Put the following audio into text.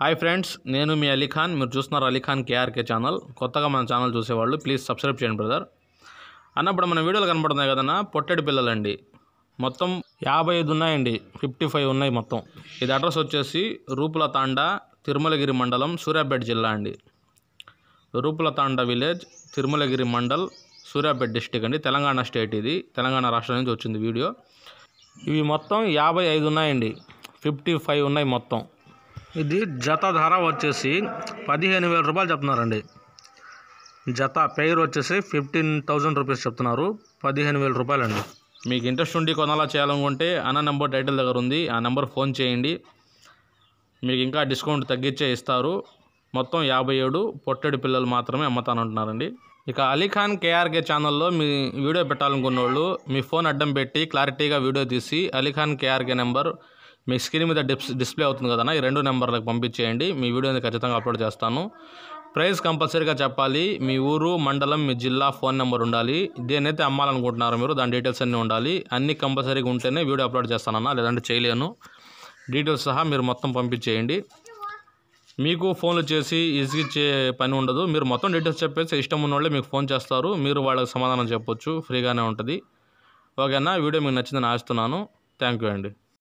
hi friends నేను మీ అలీఖాన్ మీరు చూస్తున్నారు అలీఖాన్ కేఆర్కే ఛానల్ కొత్తగా మన ఛానల్ చూసేవాళ్ళు ప్లీజ్ సబ్స్క్రైబ్ చేయండి బ్రదర్ అన్నప్పుడు మన వీడియోలు కనబడుతున్నాయి కదన్నా పొట్టెడు పిల్లలండి మొత్తం యాభై ఐదు ఉన్నాయండి ఫిఫ్టీ ఫైవ్ ఉన్నాయి మొత్తం ఇది అడ్రస్ వచ్చేసి రూపుల తాండా తిరుమలగిరి మండలం సూర్యాపేట జిల్లా అండి రూపుల తాండా విలేజ్ తిరుమలగిరి మండల్ సూర్యాపేట డిస్టిక్ అండి తెలంగాణ స్టేట్ ఇది తెలంగాణ రాష్ట్రం నుంచి వచ్చింది వీడియో ఇవి మొత్తం యాభై ఐదు ఉన్నాయండి ఫిఫ్టీ ఫైవ్ ఉన్నాయి మొత్తం ఇది జత ధర వచ్చేసి పదిహేను వేల రూపాయలు చెప్తున్నారండి జత పేరు వచ్చేసి ఫిఫ్టీన్ థౌజండ్ రూపీస్ చెప్తున్నారు పదిహేను వేల రూపాయలండి మీకు ఇంట్రెస్ట్ ఉండి కొనాలా చేయాలనుకుంటే అన్న నెంబర్ టైటిల్ దగ్గర ఉంది ఆ నెంబర్ ఫోన్ చేయండి మీకు ఇంకా డిస్కౌంట్ తగ్గించే ఇస్తారు మొత్తం యాభై ఏడు పొట్టడి పిల్లలు మాత్రమే అమ్మతానంటున్నారండి ఇక అలీఖాన్ కేఆర్కే ఛానల్లో మీ వీడియో పెట్టాలనుకున్న వాళ్ళు మీ ఫోన్ అడ్డం పెట్టి క్లారిటీగా వీడియో తీసి అలీఖాన్ కేఆర్కే నెంబర్ మీ స్క్రీన్ మీద డిస్ డిస్ప్లే అవుతుంది కదా ఈ రెండు నెంబర్లకు పంపించేయండి మీ వీడియోని ఖచ్చితంగా అప్లోడ్ చేస్తాను ప్రైస్ కంపల్సరీగా చెప్పాలి మీ ఊరు మండలం మీ జిల్లా ఫోన్ నెంబర్ ఉండాలి దేనైతే అమ్మాలనుకుంటున్నారో మీరు దాని డీటెయిల్స్ అన్నీ ఉండాలి అన్ని కంపల్సరీగా ఉంటేనే వీడియో అప్లోడ్ చేస్తానన్నా లేదంటే చేయలేను డీటెయిల్స్ సహా మీరు మొత్తం పంపించేయండి మీకు ఫోన్లు చేసి ఇచ్చే పని ఉండదు మీరు మొత్తం డీటెయిల్స్ చెప్పేసి ఇష్టం ఉన్న వాళ్ళే మీకు ఫోన్ చేస్తారు మీరు వాళ్ళకి సమాధానం చెప్పొచ్చు ఫ్రీగానే ఉంటుంది ఓకేనా వీడియో మీకు నచ్చిందని ఆశిస్తున్నాను థ్యాంక్ యూ అండి